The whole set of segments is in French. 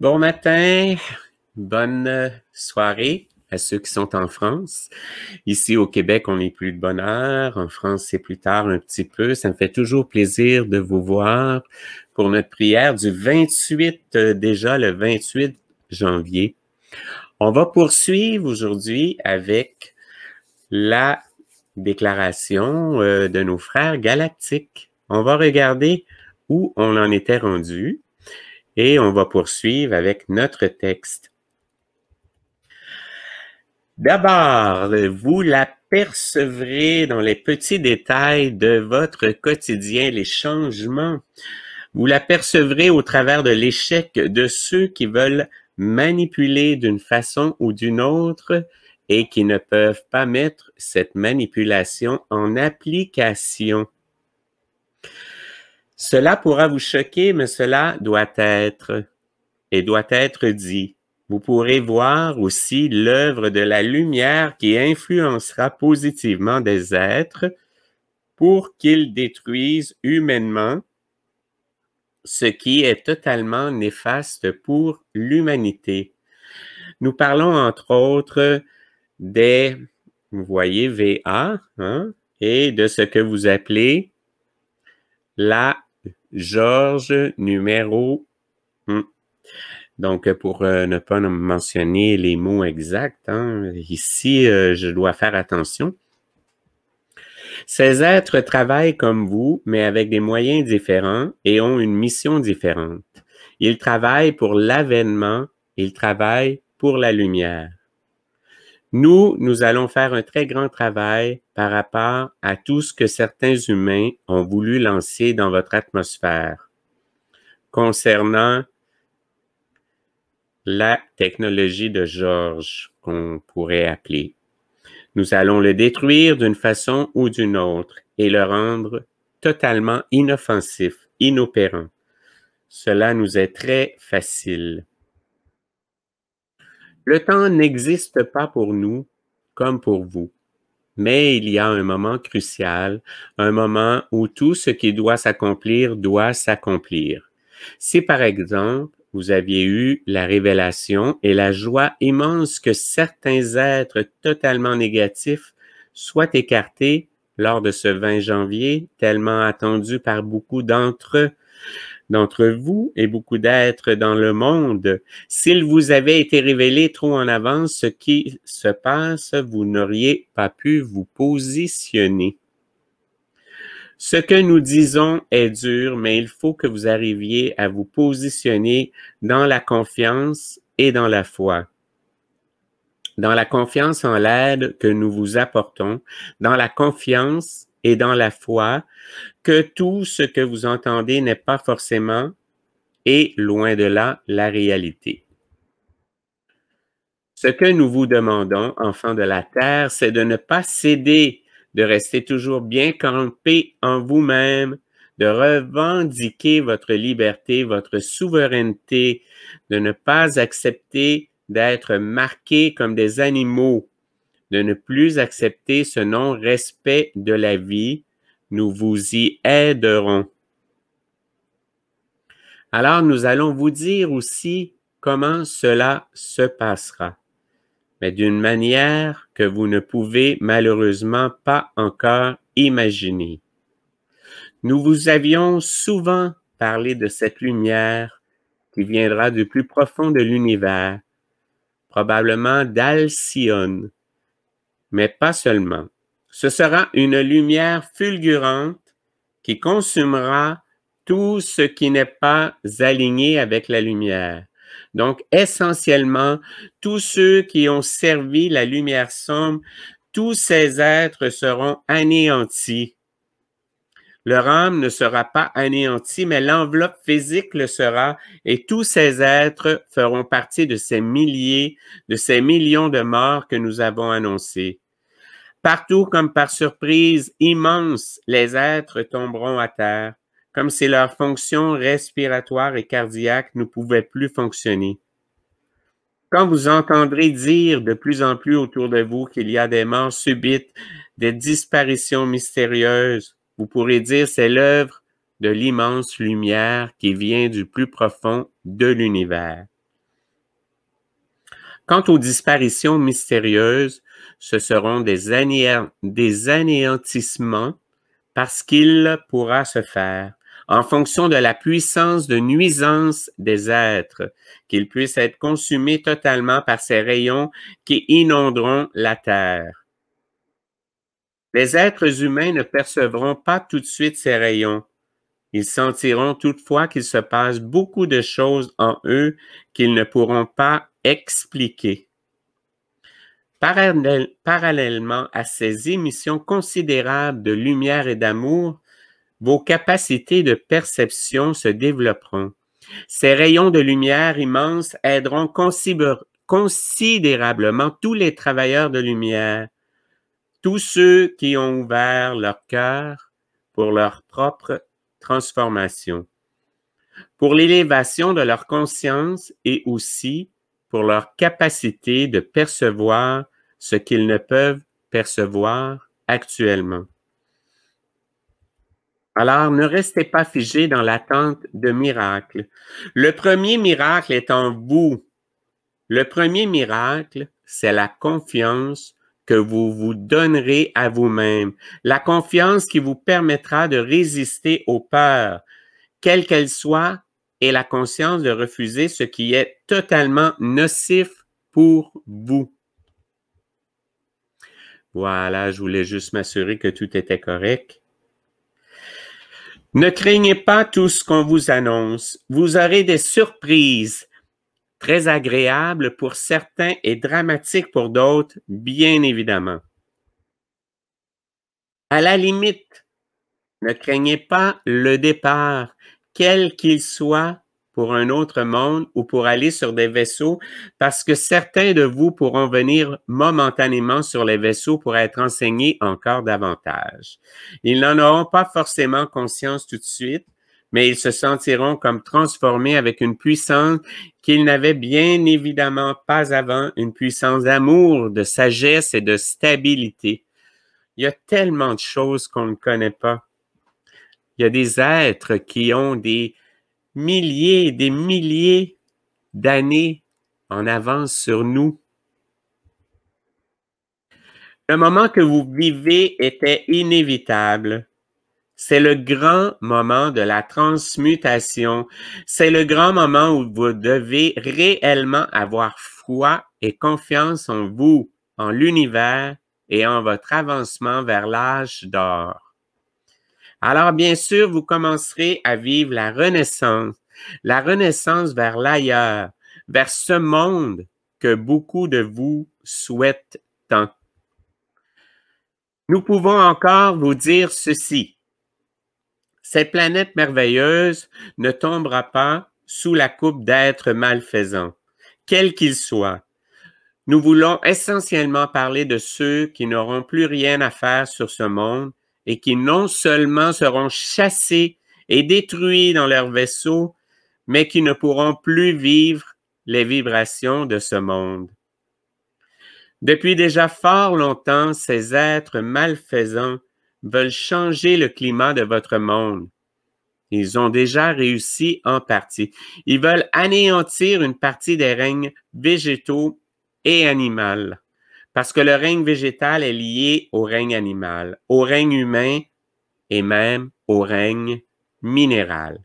Bon matin, bonne euh, soirée à ceux qui sont en France. Ici au Québec, on est plus de bonheur, En France, c'est plus tard un petit peu. Ça me fait toujours plaisir de vous voir pour notre prière du 28, euh, déjà le 28 janvier. On va poursuivre aujourd'hui avec la déclaration euh, de nos frères galactiques. On va regarder où on en était rendu et on va poursuivre avec notre texte. D'abord, vous la percevrez dans les petits détails de votre quotidien, les changements. Vous la percevrez au travers de l'échec de ceux qui veulent manipuler d'une façon ou d'une autre et qui ne peuvent pas mettre cette manipulation en application. Cela pourra vous choquer, mais cela doit être et doit être dit. Vous pourrez voir aussi l'œuvre de la lumière qui influencera positivement des êtres pour qu'ils détruisent humainement ce qui est totalement néfaste pour l'humanité. Nous parlons entre autres des, vous voyez, VA hein, et de ce que vous appelez la Georges numéro. Donc, pour euh, ne pas mentionner les mots exacts, hein, ici, euh, je dois faire attention. Ces êtres travaillent comme vous, mais avec des moyens différents et ont une mission différente. Ils travaillent pour l'avènement, ils travaillent pour la lumière. Nous, nous allons faire un très grand travail par rapport à tout ce que certains humains ont voulu lancer dans votre atmosphère concernant la technologie de Georges, qu'on pourrait appeler. Nous allons le détruire d'une façon ou d'une autre et le rendre totalement inoffensif, inopérant. Cela nous est très facile. Le temps n'existe pas pour nous comme pour vous. Mais il y a un moment crucial, un moment où tout ce qui doit s'accomplir doit s'accomplir. Si par exemple, vous aviez eu la révélation et la joie immense que certains êtres totalement négatifs soient écartés lors de ce 20 janvier, tellement attendu par beaucoup d'entre eux, d'entre vous et beaucoup d'êtres dans le monde. S'il vous avait été révélé trop en avance ce qui se passe, vous n'auriez pas pu vous positionner. Ce que nous disons est dur, mais il faut que vous arriviez à vous positionner dans la confiance et dans la foi. Dans la confiance en l'aide que nous vous apportons, dans la confiance et dans la foi, que tout ce que vous entendez n'est pas forcément et loin de là la réalité. Ce que nous vous demandons, enfants de la terre, c'est de ne pas céder, de rester toujours bien campé en vous-même, de revendiquer votre liberté, votre souveraineté, de ne pas accepter d'être marqué comme des animaux de ne plus accepter ce non-respect de la vie, nous vous y aiderons. Alors, nous allons vous dire aussi comment cela se passera, mais d'une manière que vous ne pouvez malheureusement pas encore imaginer. Nous vous avions souvent parlé de cette lumière qui viendra du plus profond de l'univers, probablement d'Alcyone, mais pas seulement. Ce sera une lumière fulgurante qui consumera tout ce qui n'est pas aligné avec la lumière. Donc, essentiellement, tous ceux qui ont servi la lumière sombre, tous ces êtres seront anéantis. Leur âme ne sera pas anéantie, mais l'enveloppe physique le sera, et tous ces êtres feront partie de ces milliers, de ces millions de morts que nous avons annoncés. Partout comme par surprise immense, les êtres tomberont à terre, comme si leurs fonctions respiratoires et cardiaques ne pouvaient plus fonctionner. Quand vous entendrez dire de plus en plus autour de vous qu'il y a des morts subites, des disparitions mystérieuses, vous pourrez dire c'est l'œuvre de l'immense lumière qui vient du plus profond de l'univers. Quant aux disparitions mystérieuses, ce seront des, des anéantissements parce qu'il pourra se faire en fonction de la puissance de nuisance des êtres, qu'ils puissent être consumés totalement par ces rayons qui inonderont la terre. Les êtres humains ne percevront pas tout de suite ces rayons. Ils sentiront toutefois qu'il se passe beaucoup de choses en eux qu'ils ne pourront pas expliquer. Parallèlement à ces émissions considérables de lumière et d'amour, vos capacités de perception se développeront. Ces rayons de lumière immenses aideront considérablement tous les travailleurs de lumière, tous ceux qui ont ouvert leur cœur pour leur propre transformation, pour l'élévation de leur conscience et aussi pour leur capacité de percevoir ce qu'ils ne peuvent percevoir actuellement. Alors, ne restez pas figés dans l'attente de miracles. Le premier miracle est en vous. Le premier miracle, c'est la confiance que vous vous donnerez à vous-même, la confiance qui vous permettra de résister aux peurs, quelles qu'elles soient, et la conscience de refuser ce qui est totalement nocif pour vous. Voilà, je voulais juste m'assurer que tout était correct. Ne craignez pas tout ce qu'on vous annonce. Vous aurez des surprises très agréables pour certains et dramatiques pour d'autres, bien évidemment. À la limite, ne craignez pas le départ, quel qu'il soit, pour un autre monde ou pour aller sur des vaisseaux, parce que certains de vous pourront venir momentanément sur les vaisseaux pour être enseignés encore davantage. Ils n'en auront pas forcément conscience tout de suite, mais ils se sentiront comme transformés avec une puissance qu'ils n'avaient bien évidemment pas avant, une puissance d'amour, de sagesse et de stabilité. Il y a tellement de choses qu'on ne connaît pas. Il y a des êtres qui ont des milliers et des milliers d'années en avance sur nous. Le moment que vous vivez était inévitable. C'est le grand moment de la transmutation. C'est le grand moment où vous devez réellement avoir foi et confiance en vous, en l'univers et en votre avancement vers l'âge d'or. Alors, bien sûr, vous commencerez à vivre la renaissance, la renaissance vers l'ailleurs, vers ce monde que beaucoup de vous souhaitent tant. Nous pouvons encore vous dire ceci. Cette planète merveilleuse ne tombera pas sous la coupe d'êtres malfaisants, quels qu'ils soient. Nous voulons essentiellement parler de ceux qui n'auront plus rien à faire sur ce monde et qui non seulement seront chassés et détruits dans leurs vaisseaux, mais qui ne pourront plus vivre les vibrations de ce monde. Depuis déjà fort longtemps, ces êtres malfaisants veulent changer le climat de votre monde. Ils ont déjà réussi en partie. Ils veulent anéantir une partie des règnes végétaux et animaux. Parce que le règne végétal est lié au règne animal, au règne humain et même au règne minéral.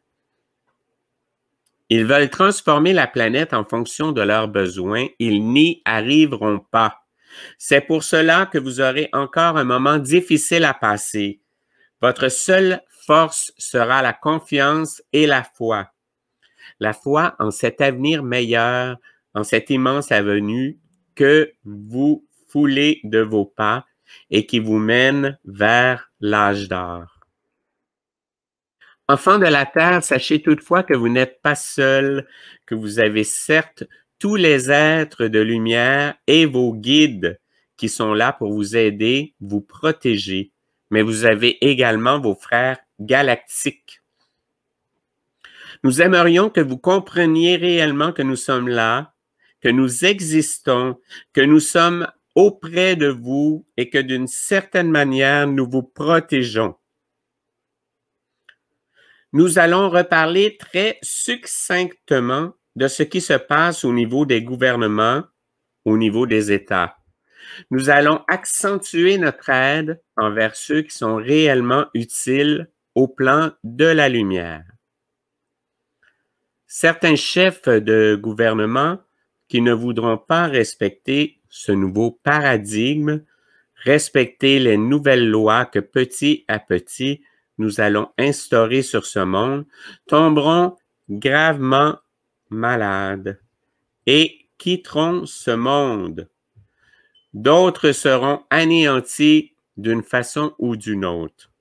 Ils veulent transformer la planète en fonction de leurs besoins. Ils n'y arriveront pas. C'est pour cela que vous aurez encore un moment difficile à passer. Votre seule force sera la confiance et la foi. La foi en cet avenir meilleur, en cette immense avenue que vous de vos pas et qui vous mène vers l'âge d'or. Enfants de la terre, sachez toutefois que vous n'êtes pas seuls, que vous avez certes tous les êtres de lumière et vos guides qui sont là pour vous aider, vous protéger, mais vous avez également vos frères galactiques. Nous aimerions que vous compreniez réellement que nous sommes là, que nous existons, que nous sommes auprès de vous et que d'une certaine manière, nous vous protégeons. Nous allons reparler très succinctement de ce qui se passe au niveau des gouvernements, au niveau des États. Nous allons accentuer notre aide envers ceux qui sont réellement utiles au plan de la lumière. Certains chefs de gouvernement qui ne voudront pas respecter ce nouveau paradigme, respecter les nouvelles lois que petit à petit nous allons instaurer sur ce monde, tomberont gravement malades et quitteront ce monde. D'autres seront anéantis d'une façon ou d'une autre.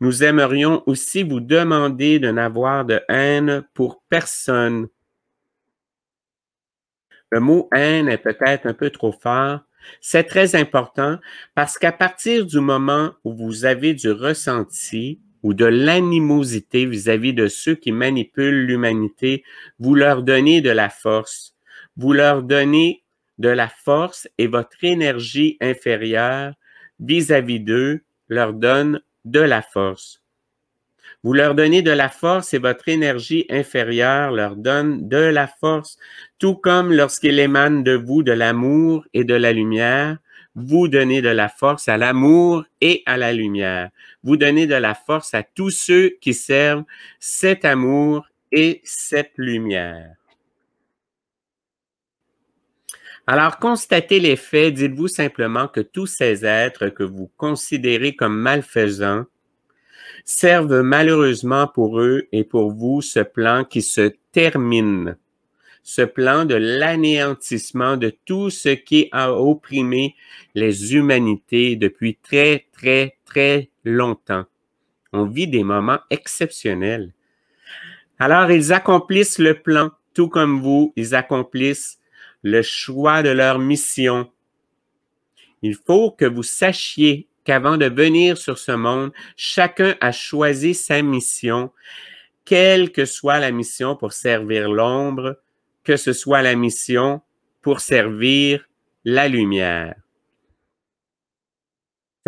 Nous aimerions aussi vous demander de n'avoir de haine pour personne le mot haine est peut-être un peu trop fort. C'est très important parce qu'à partir du moment où vous avez du ressenti ou de l'animosité vis-à-vis de ceux qui manipulent l'humanité, vous leur donnez de la force. Vous leur donnez de la force et votre énergie inférieure vis-à-vis d'eux leur donne de la force. Vous leur donnez de la force et votre énergie inférieure leur donne de la force, tout comme lorsqu'il émane de vous de l'amour et de la lumière. Vous donnez de la force à l'amour et à la lumière. Vous donnez de la force à tous ceux qui servent cet amour et cette lumière. Alors, constatez les faits, dites-vous simplement que tous ces êtres que vous considérez comme malfaisants servent malheureusement pour eux et pour vous ce plan qui se termine, ce plan de l'anéantissement de tout ce qui a opprimé les humanités depuis très, très, très longtemps. On vit des moments exceptionnels. Alors, ils accomplissent le plan, tout comme vous, ils accomplissent le choix de leur mission. Il faut que vous sachiez qu'avant de venir sur ce monde, chacun a choisi sa mission, quelle que soit la mission pour servir l'ombre, que ce soit la mission pour servir la lumière.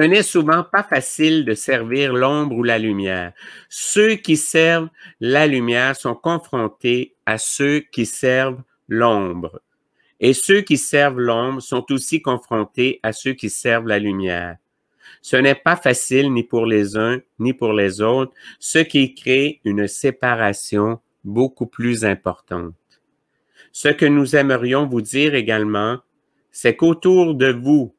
Ce n'est souvent pas facile de servir l'ombre ou la lumière. Ceux qui servent la lumière sont confrontés à ceux qui servent l'ombre. Et ceux qui servent l'ombre sont aussi confrontés à ceux qui servent la lumière. Ce n'est pas facile ni pour les uns ni pour les autres, ce qui crée une séparation beaucoup plus importante. Ce que nous aimerions vous dire également, c'est qu'autour de vous,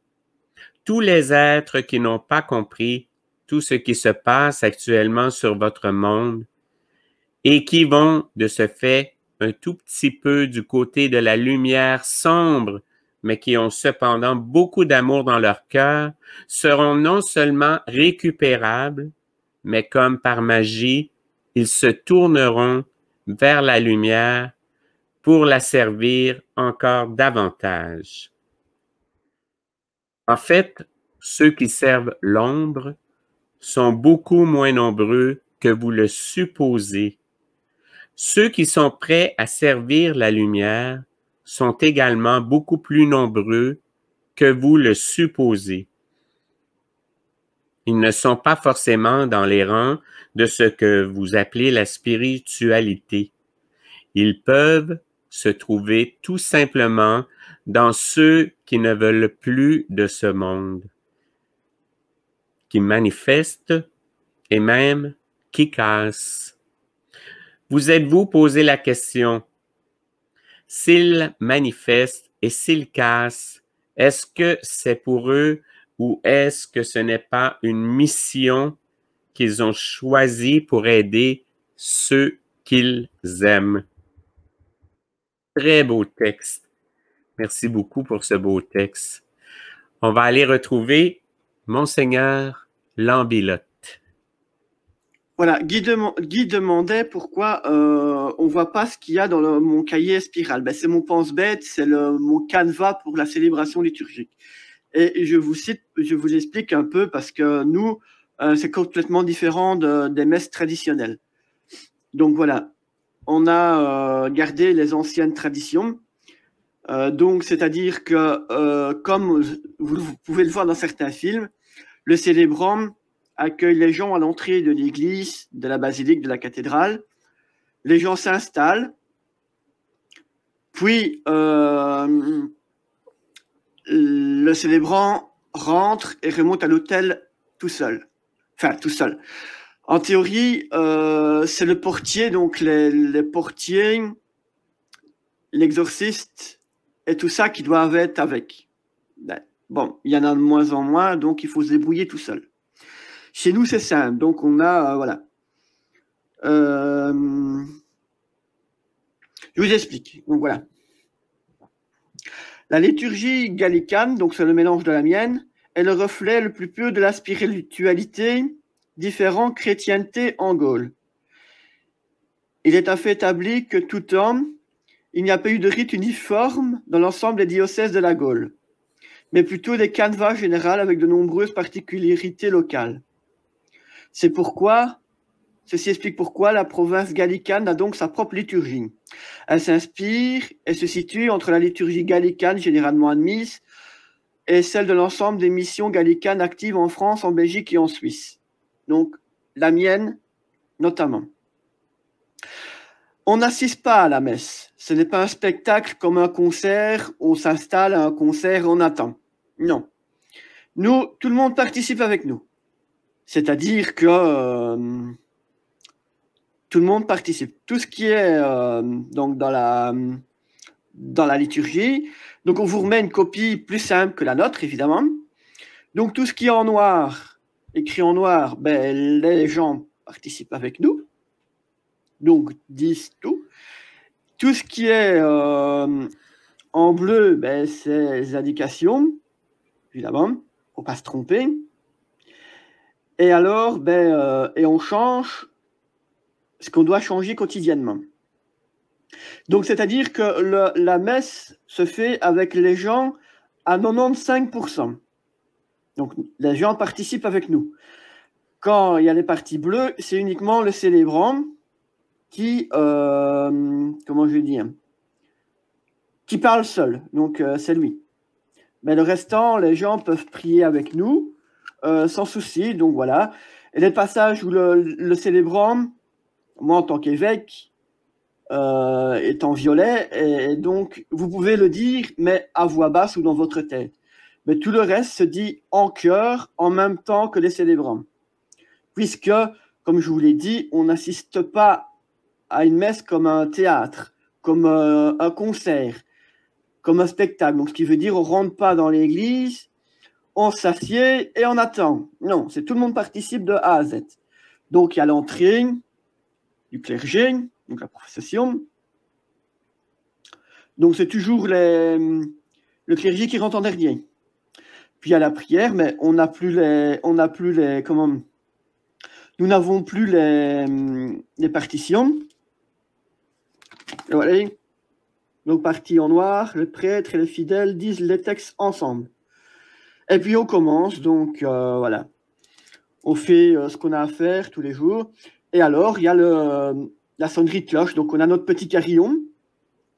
tous les êtres qui n'ont pas compris tout ce qui se passe actuellement sur votre monde et qui vont de ce fait un tout petit peu du côté de la lumière sombre mais qui ont cependant beaucoup d'amour dans leur cœur, seront non seulement récupérables, mais comme par magie, ils se tourneront vers la lumière pour la servir encore davantage. En fait, ceux qui servent l'ombre sont beaucoup moins nombreux que vous le supposez. Ceux qui sont prêts à servir la lumière sont également beaucoup plus nombreux que vous le supposez. Ils ne sont pas forcément dans les rangs de ce que vous appelez la spiritualité. Ils peuvent se trouver tout simplement dans ceux qui ne veulent plus de ce monde, qui manifestent et même qui cassent. Vous êtes-vous posé la question, s'ils manifestent et s'ils cassent, est-ce que c'est pour eux ou est-ce que ce n'est pas une mission qu'ils ont choisie pour aider ceux qu'ils aiment? Très beau texte. Merci beaucoup pour ce beau texte. On va aller retrouver Monseigneur Lambilotte. Voilà, Guy, demandait pourquoi euh, on voit pas ce qu'il y a dans le, mon cahier spirale. Ben, c'est mon pense-bête, c'est le mon canevas pour la célébration liturgique. Et je vous cite, je vous explique un peu parce que nous, euh, c'est complètement différent des messes traditionnelles. Donc voilà, on a euh, gardé les anciennes traditions. Euh, donc, c'est-à-dire que, comme vous, vous, pouvez le voir dans certains films, le célébrant accueille les gens à l'entrée de l'église, de la basilique, de la cathédrale. Les gens s'installent. Puis euh, le célébrant rentre et remonte à l'hôtel tout seul. Enfin, tout seul. En théorie, euh, c'est le portier, donc les portiers, l'exorciste et tout ça qui doivent être avec. Ben, bon, il y en a de moins en moins, donc il faut se débrouiller tout seul. Chez nous, c'est simple. Donc, on a, euh, voilà. Euh, je vous explique. Donc, voilà. La liturgie gallicane, donc c'est le mélange de la mienne, est le reflet le plus pur de la spiritualité différente chrétienté en Gaule. Il est un fait établi que tout temps, il n'y a pas eu de rite uniforme dans l'ensemble des diocèses de la Gaule, mais plutôt des canevas générales avec de nombreuses particularités locales. C'est pourquoi, ceci explique pourquoi la province gallicane a donc sa propre liturgie. Elle s'inspire et se situe entre la liturgie gallicane généralement admise et celle de l'ensemble des missions gallicanes actives en France, en Belgique et en Suisse. Donc la mienne notamment. On n'assiste pas à la messe. Ce n'est pas un spectacle comme un concert, on s'installe à un concert, on attend. Non. Nous, tout le monde participe avec nous. C'est-à-dire que euh, tout le monde participe. Tout ce qui est euh, donc dans la, liturgie. Donc on vous remet une copie plus simple que la nôtre, évidemment. Donc tout ce qui est en noir, écrit en noir, ben, les gens participent avec nous. Donc disent tout. Tout ce qui est euh, en bleu, ben, c'est les indications, évidemment, il ne pas se tromper. Et alors, ben, euh, et on change ce qu'on doit changer quotidiennement. Donc, c'est-à-dire que la messe se fait avec les gens à 95%. Donc, les gens participent avec nous. Quand il y a les parties bleues, c'est uniquement le célébrant qui, euh, comment je hein, qui parle seul. Donc, euh, c'est lui. Mais le restant, les gens peuvent prier avec nous euh, sans souci. Donc voilà. Et les passages où le, célébrant, moi en tant qu'évêque, euh, est en violet, et, donc vous pouvez le dire, mais à voix basse ou dans votre tête. Mais tout le reste se dit en cœur en même temps que les célébrants. Puisque, comme je vous l'ai dit, on n'assiste pas à une messe comme un théâtre, comme euh, un concert, comme un spectacle. Donc ce qui veut dire on rentre pas dans l'église on s'assied et on attend. Non, c'est tout le monde participe de A à Z. Donc il y a l'entrée du clergé, donc la procession. Donc c'est toujours le clergé qui rentre en dernier. Puis il y a la prière, mais on n'a plus les, on n'a plus les, comment, nous n'avons plus les, partitions. voilà. Donc partie en noir, le prêtre et les fidèles disent les textes ensemble. Et puis on commence, donc euh, voilà. On fait euh, ce qu'on a à faire tous les jours. Et alors, il y a le, la sonnerie de cloche. Donc on a notre petit carillon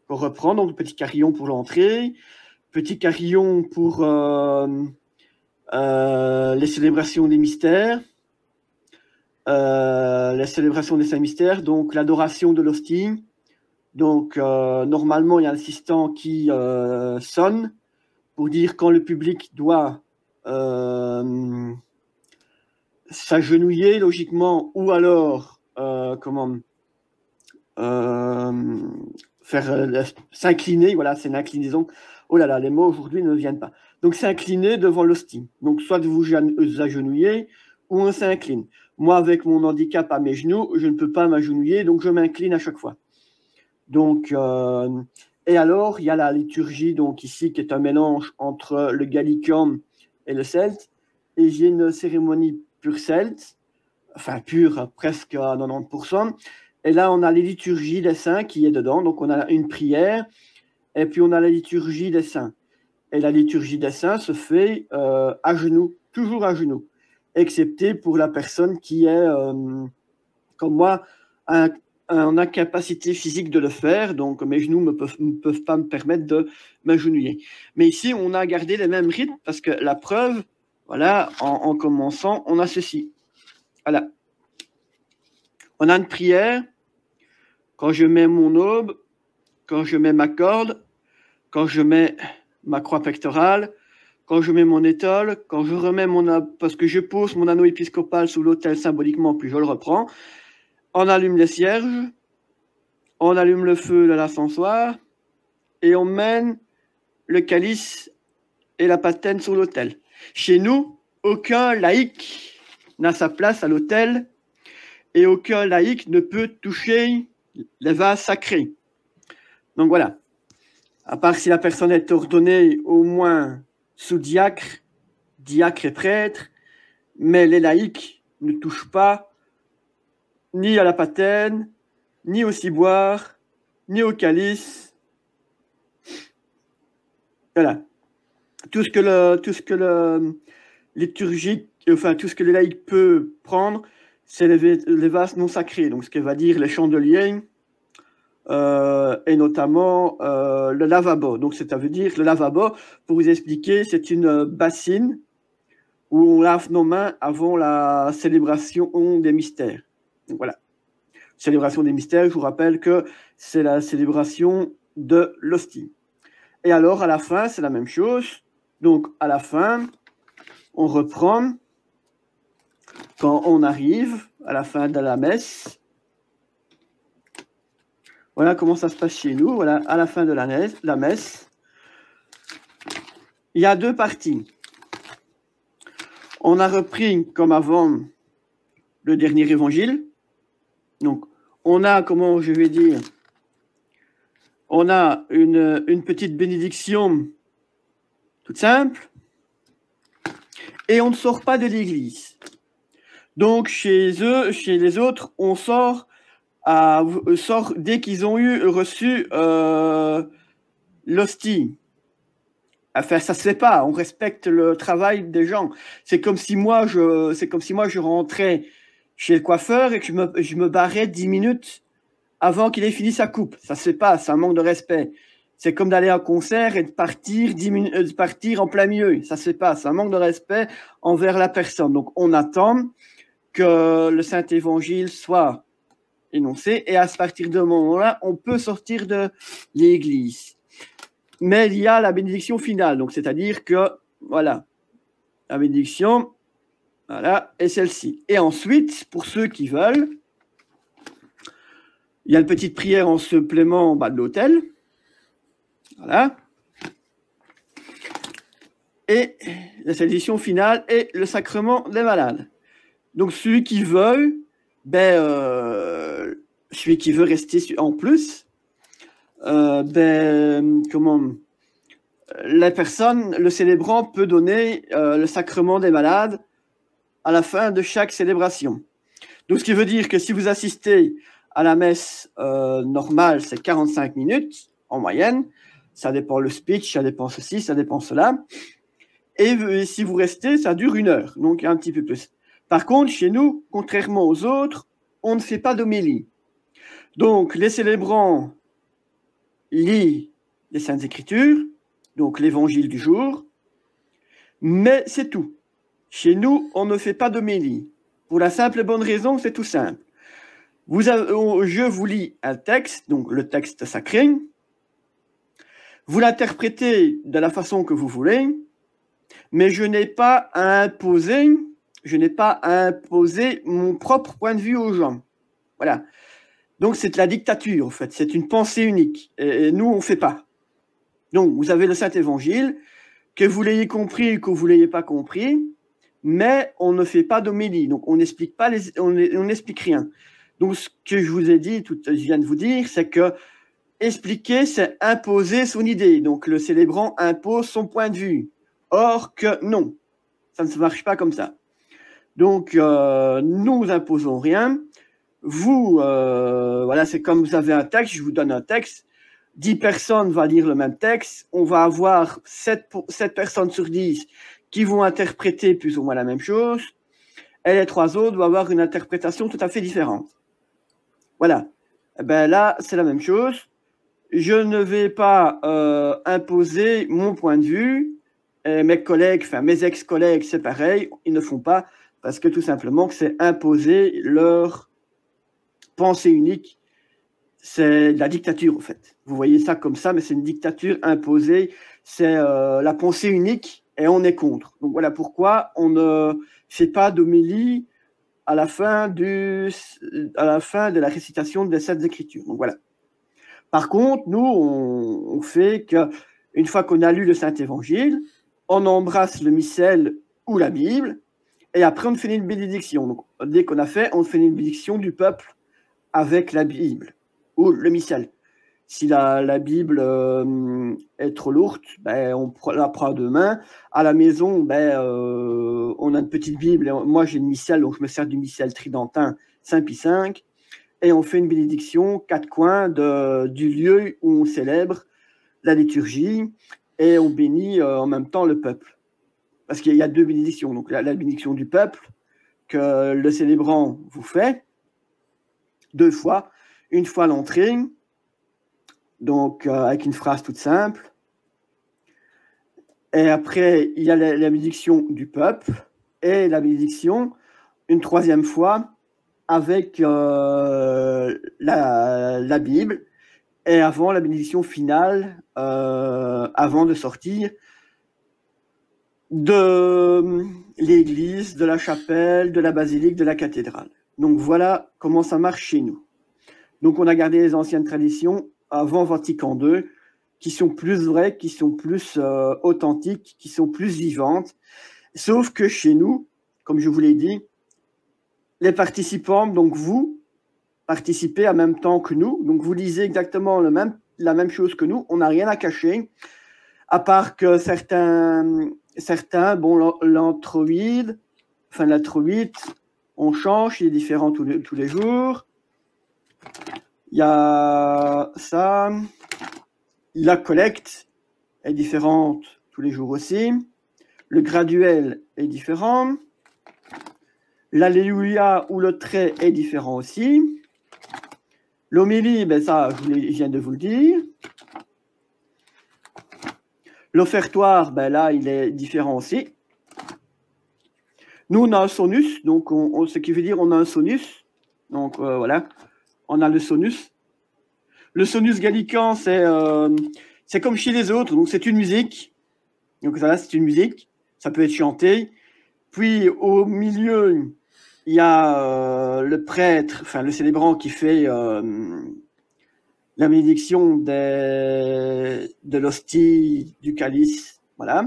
qu'on reprend. Donc petit carillon pour l'entrée, petit carillon pour euh, les célébrations des mystères, les célébrations des saints mystères, donc l'adoration de l'hostie. Donc normalement, il y a l'assistant qui sonne pour dire quand le public doit euh, s'agenouiller logiquement ou alors euh, comment euh, faire s'incliner, voilà, c'est une Oh là là, les mots aujourd'hui ne viennent pas. Donc s'incliner devant l'hostie. Donc soit vous vous agenouillez ou on s'incline. Moi, avec mon handicap à mes genoux, je ne peux pas m'agenouiller, donc je m'incline à chaque fois. Donc, et alors, il y a la liturgie, donc ici, qui est un mélange entre le gallicum et le celte. Et j'ai une cérémonie pure celte, enfin pure, presque à 90%. Et là, on a les liturgies des saints qui est dedans. Donc, on a une prière et puis on a la liturgie des saints. Et la liturgie des saints se fait euh, à genoux, toujours à genoux, excepté pour la personne qui est, euh, comme moi, un en incapacité physique de le faire, donc mes genoux ne peuvent, pas me permettre de m'agenouiller. Mais ici, on a gardé les mêmes rythmes parce que la preuve, voilà, en, commençant, on a ceci. Voilà. On a une prière. Quand je mets mon aube, quand je mets ma corde, quand je mets ma croix pectorale, quand je mets mon étole, quand je remets mon parce que je pose mon anneau épiscopal sous l'autel symboliquement, puis je le reprends on allume les cierges, on allume le feu de l'ascensoir et on mène le calice et la patène sur l'autel. Chez nous, aucun laïc n'a sa place à l'autel et aucun laïc ne peut toucher les vases sacrés. Donc voilà, à part si la personne est ordonnée au moins sous diacre, diacre et prêtre, mais les laïcs ne touchent pas ni à la patène, ni au ciboire, ni au calice. Voilà. Tout ce que le, tout ce que le liturgique, enfin tout ce que le laïc peut prendre, c'est les, vases non sacrés, donc ce que va dire les chandeliers, euh, et notamment euh, le lavabo. Donc c'est à dire, le lavabo, pour vous expliquer, c'est une bassine où on lave nos mains avant la célébration des mystères voilà. Célébration des mystères, je vous rappelle que c'est la célébration de l'hostie. Et alors, à la fin, c'est la même chose. Donc, à la fin, on reprend quand on arrive à la fin de la messe. Voilà comment ça se passe chez nous. Voilà, à la fin de la messe il y a deux parties. On a repris, comme avant, le dernier évangile, donc, on a, comment je vais dire, on a une, petite bénédiction toute simple, et on ne sort pas de l'église. Donc, chez eux, chez les autres, on sort, à, sort dès qu'ils ont eu reçu euh, l'hostie. Enfin, ça se fait pas. On respecte le travail des gens. C'est comme si moi, je, c'est comme si moi, je rentrais chez le coiffeur et que je me, je me barrais dix minutes avant qu'il ait fini sa coupe. Ça se passe, pas, un manque de respect. C'est comme d'aller à un concert et de partir, euh, de partir en plein milieu. Ça se passe, pas, un manque de respect envers la personne. Donc on attend que le Saint-Évangile soit énoncé et à partir de ce moment-là, on peut sortir de l'Église. Mais il y a la bénédiction finale, donc c'est-à-dire que, voilà, la bénédiction, voilà, et celle-ci. Et ensuite, pour ceux qui veulent, il y a une petite prière en supplément bas de l'hôtel. Voilà. Et la sédition finale est le sacrement des malades. Donc celui qui veut, ben, euh, celui qui veut rester en plus, euh, ben, comment euh, la personne, le célébrant peut donner le sacrement des malades à la fin de chaque célébration. Donc, ce qui veut dire que si vous assistez à la messe euh, normale, c'est 45 minutes en moyenne. Ça dépend le speech, ça dépend ceci, ça dépend cela. Et euh, si vous restez, ça dure une heure, donc un petit peu plus. Par contre, chez nous, contrairement aux autres, on ne fait pas d'homélie. Donc, les célébrants lisent les Saintes Écritures, donc l'évangile du jour, mais c'est tout. Chez nous, on ne fait pas de mélie. Pour la simple et bonne raison, c'est tout simple. Vous je vous lis un texte, donc le texte sacré. Vous l'interprétez de la façon que vous voulez, mais je n'ai pas à imposer, je n'ai pas mon propre point de vue aux gens. Voilà. Donc c'est la dictature en fait, c'est une pensée unique. Et, nous on ne fait pas. Donc vous avez le Saint Évangile, que vous l'ayez compris ou que vous l'ayez pas compris, mais on ne fait pas d'homélie, donc on n'explique pas on, n'explique rien. Donc ce que je vous ai dit, tout, je viens de vous dire, c'est que expliquer, c'est imposer son idée. Donc le célébrant impose son point de vue. Or que non, ça ne se marche pas comme ça. Donc euh, nous imposons rien. Vous, euh, voilà, c'est comme vous avez un texte, je vous donne un texte. 10 personnes vont lire le même texte, on va avoir 7 personnes sur 10 qui vont interpréter plus ou moins la même chose, et les trois autres vont avoir une interprétation tout à fait différente. Voilà. ben là, c'est la même chose. Je ne vais pas euh, imposer mon point de vue. Et mes collègues, enfin mes ex-collègues, c'est pareil, ils ne font pas parce que tout simplement que c'est imposer leur pensée unique. C'est la dictature, en fait. Vous voyez ça comme ça, mais c'est une dictature imposée. C'est euh, la pensée unique et on est contre. Donc voilà pourquoi on ne fait pas d'homélie à la fin la de la récitation des sept écritures. Donc voilà. Par contre, nous, on, fait que une fois qu'on a lu le Saint Évangile, on embrasse le missel ou la Bible, et après on fait une bénédiction. dès qu'on a fait, on fait une bénédiction du peuple avec la Bible ou le missel. Si la, Bible euh, est trop lourde, ben, on la prend à deux mains. À la maison, ben, euh, on a une petite Bible. moi, j'ai une missale, donc je me sers du missale tridentin Saint pi 5. Et on fait une bénédiction, quatre coins du lieu où on célèbre la liturgie. Et on bénit euh, en même temps le peuple. Parce qu'il y, a deux bénédictions. Donc la, la bénédiction du peuple que le célébrant vous fait deux fois. Une fois à l'entrée donc, euh, avec une phrase toute simple. Et après, il y a la, bénédiction du peuple et la bénédiction, une troisième fois, avec euh, la, Bible et avant la bénédiction finale, euh, avant de sortir de l'église, de la chapelle, de la basilique, de la cathédrale. Donc voilà comment ça marche chez nous. Donc on a gardé les anciennes traditions avant Vatican II, qui sont plus vraies, qui sont plus euh, authentiques, qui sont plus vivantes. Sauf que chez nous, comme je vous l'ai dit, les participants, donc vous, participez en même temps que nous, donc vous lisez exactement la même chose que nous, on n'a rien à cacher, à part que certains, certains bon, l'anthroïde, enfin l'anthroïde, on change, il est différent tous les jours. Il y a ça. La collecte est différente tous les jours aussi. Le graduel est différent. L'alléluia ou le trait est différent aussi. L'homélie, ben ça, je, viens de vous le dire. L'offertoire, ben là, il est différent aussi. Nous, on a un sonus, donc on, ce qui veut dire on a un sonus. Donc euh, voilà, on a le sonus. Le sonus gallican, euh, c'est comme chez les autres, donc c'est une musique. Donc ça, c'est une musique, ça peut être chanté. Puis au milieu, il y a euh, le prêtre, enfin le célébrant qui fait euh, la bénédiction de l'hostie, du calice, voilà.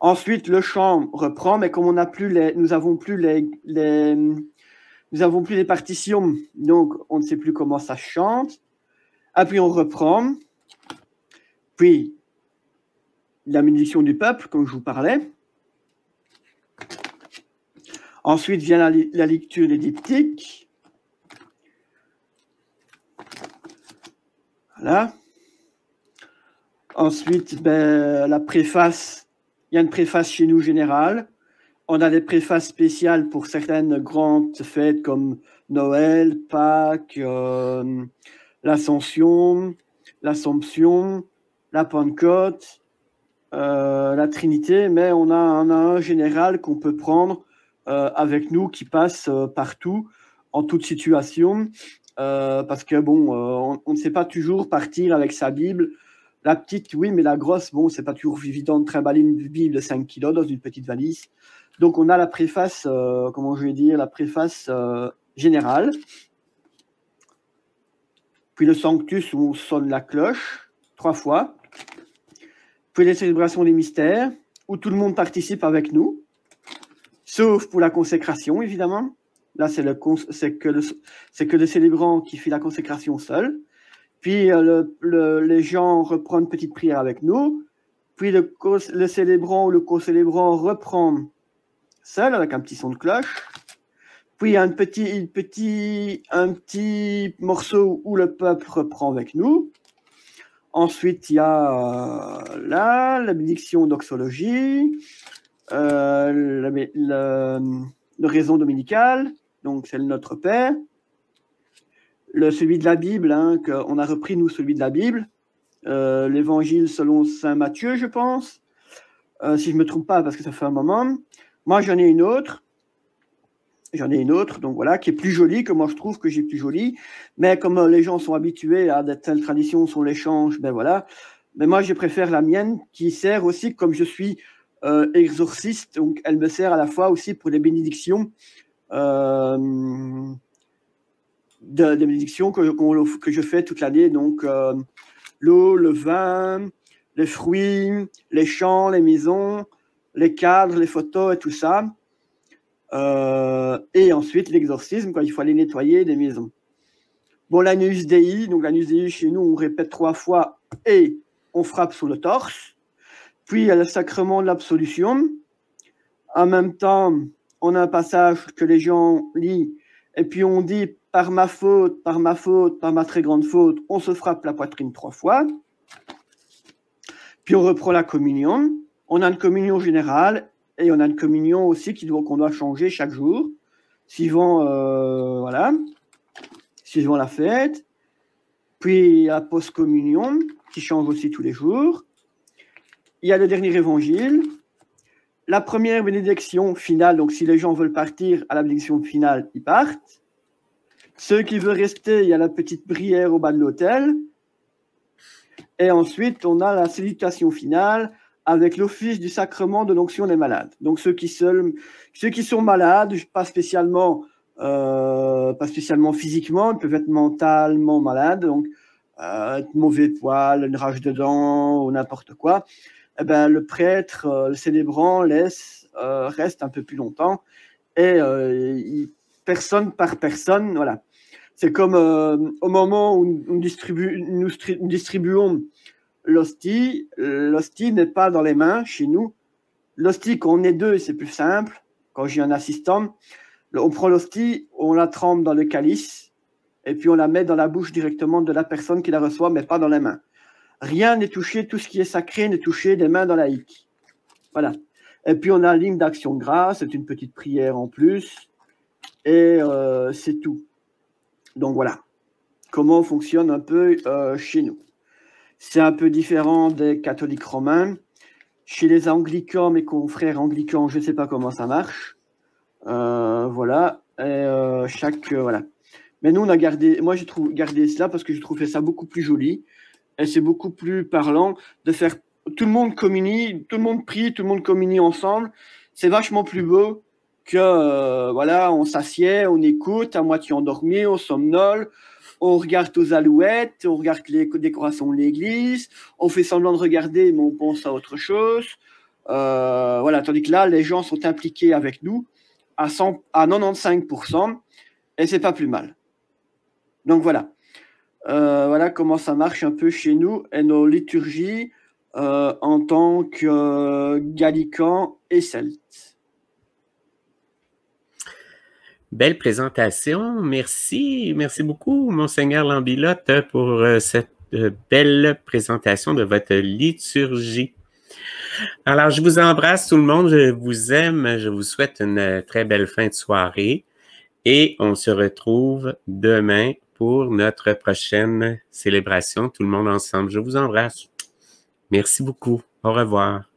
Ensuite, le chant reprend, mais comme on plus les, nous avons plus les, les nous n'avons plus les partitions, donc on ne sait plus comment ça chante. Ah, puis on reprend. Puis la munition du peuple, comme je vous parlais. Ensuite vient la, lecture des diptyques. Voilà. Ensuite, ben, la préface. Il y a une préface chez nous générale on a des préfaces spéciales pour certaines grandes fêtes comme Noël, Pâques, euh, l'Ascension, l'Assomption, la Pentecôte, euh, la Trinité, mais on a, un général qu'on peut prendre euh, avec nous qui passe partout, en toute situation, parce que bon, on, ne sait pas toujours partir avec sa Bible. La petite, oui, mais la grosse, bon, c'est pas toujours évident de trimballer une Bible de 5 kilos dans une petite valise. Donc on a la préface, euh, comment je vais dire, la préface euh, générale, puis le sanctus où on sonne la cloche trois fois, puis les célébrations des mystères où tout le monde participe avec nous, sauf pour la consécration évidemment. Là c'est que le que le célébrant qui fait la consécration seul. Puis euh, les gens reprennent une petite prière avec nous. Puis le, le célébrant ou le co-célébrant reprend seul avec un petit son de cloche. Puis un petit, a petit, un petit morceau où le peuple reprend avec nous. Ensuite, il y a euh, la la bénédiction doxologie, euh, la, dominicale, donc c'est le Notre Père, le, celui de la Bible, hein, qu'on a repris nous, celui de la Bible, euh, l'évangile selon saint Matthieu, je pense, euh, si je ne me trompe pas, parce que ça fait un moment. Moi, j'en ai une autre. J'en ai une autre, donc voilà, qui est plus jolie, que moi je trouve que j'ai plus jolie. Mais comme les gens sont habitués à de telles traditions sur l'échange, ben voilà. Mais moi, je préfère la mienne, qui sert aussi, comme je suis euh, exorciste, donc elle me sert à la fois aussi pour les bénédictions. Euh, des bénédictions que, que je fais toute l'année, donc euh, l'eau, le vin, les fruits, les champs, les maisons, les cadres, les photos et tout ça. Euh, et ensuite, l'exorcisme, quand il faut aller nettoyer des maisons. Bon, l'anus DI, donc l'anus chez nous, on répète trois fois et on frappe sur le torse. Puis il y a le sacrement de l'absolution. En même temps, on a un passage que les gens lisent et puis on dit par ma faute, par ma faute, par ma très grande faute, on se frappe la poitrine trois fois. Puis on reprend la communion on a une communion générale et on a une communion aussi qu'on doit, doit changer chaque jour, suivant, euh, voilà, suivant la fête. Puis la post-communion qui change aussi tous les jours. Il y a le dernier évangile, la première bénédiction finale. Donc, si les gens veulent partir à la bénédiction finale, ils partent. Ceux qui veulent rester, il y a la petite prière au bas de l'autel. Et ensuite, on a la salutation finale avec l'office du sacrement de l'onction des malades. Donc ceux qui, sont malades, pas spécialement, euh, pas spécialement physiquement, ils peuvent être mentalement malades, donc euh, mauvais poil, une rage de dents ou n'importe quoi. Et eh ben, le prêtre, euh, le célébrant, laisse, reste un peu plus longtemps et personne par personne, voilà. C'est comme au moment où nous distribuons l'hostie, n'est pas dans les mains chez nous. L'hostie, quand on est deux, c'est plus simple. Quand j'ai un assistant, on prend l'hostie, on la trempe dans le calice, et puis on la met dans la bouche directement de la personne qui la reçoit, mais pas dans les mains. Rien n'est touché, tout ce qui est sacré n'est touché des mains dans la hic. Voilà. Et puis on a l'hymne d'action grâce, c'est une petite prière en plus, et euh, c'est tout. Donc voilà comment fonctionne un peu euh, chez nous. C'est un peu différent des catholiques romains. Chez les anglicans, mes confrères anglicans, je ne sais pas comment ça marche. Euh, voilà. Euh, chaque, euh, voilà. Mais nous, on a gardé, moi, j'ai gardé cela parce que je trouvais ça beaucoup plus joli. Et c'est beaucoup plus parlant de faire tout le monde communie, tout le monde prie, tout le monde communie ensemble. C'est vachement plus beau que, voilà, on s'assied, on écoute, à moitié endormi, on somnole on regarde aux alouettes, on regarde les décorations de l'église, on fait semblant de regarder, mais on pense à autre chose. Euh, voilà, tandis que là, les gens sont impliqués avec nous à, 95%, et c'est pas plus mal. Donc voilà. Euh, voilà comment ça marche un peu chez nous et nos liturgies euh, en tant que gallicans et celtes. Belle présentation. Merci. Merci beaucoup, Monseigneur Lambilotte, pour euh, cette euh, belle présentation de votre liturgie. Alors, je vous embrasse tout le monde. Je vous aime. Je vous souhaite une euh, très belle fin de soirée. Et on se retrouve demain pour notre prochaine célébration, tout le monde ensemble. Je vous embrasse. Merci beaucoup. Au revoir.